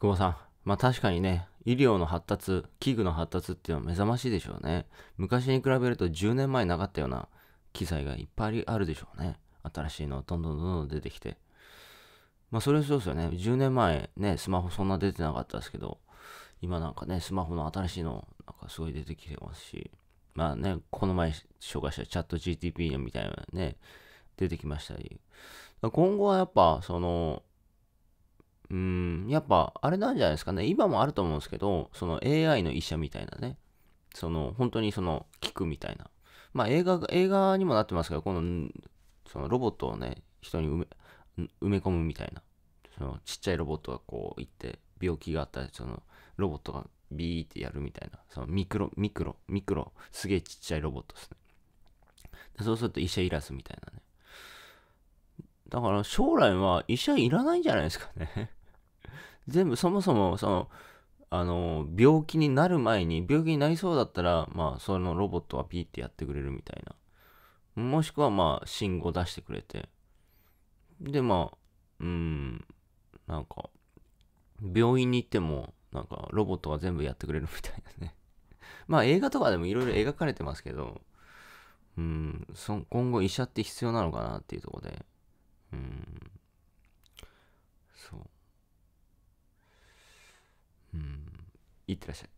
久保さん。まあ確かにね、医療の発達、器具の発達っていうのは目覚ましいでしょうね。昔に比べると10年前なかったような機材がいっぱいあるでしょうね。新しいのどんどんどんどん出てきて。まあそれはそうですよね。10年前ね、スマホそんな出てなかったですけど、今なんかね、スマホの新しいのなんかすごい出てきてますし、まあね、この前紹介したチャット GTP みたいなね、出てきましたり。今後はやっぱそのうん、やっぱあれなんじゃないですかね。今もあると思うんですけど、その AI の医者みたいなね。その、本当にその、聞くみたいな。まあ映画、映画にもなってますけど、この、そのロボットをね、人に埋め、埋め込むみたいな。その、ちっちゃいロボットがこう行って、病気があったら、その、ロボットがビーってやるみたいな。そのミクロ、ミクロ、ミクロ、すげえちっちゃいロボットですね。でそうすると医者いらずみたいなね。だから将来は医者いらないんじゃないですかね全部そもそもそのあの病気になる前に病気になりそうだったらまあそのロボットはピーってやってくれるみたいなもしくはまあ信号出してくれてでまあうんなんか病院に行ってもなんかロボットが全部やってくれるみたいなね まあ映画とかでもいろいろ描かれてますけどうんそ今後医者って必要なのかなっていうとこでうん ITRES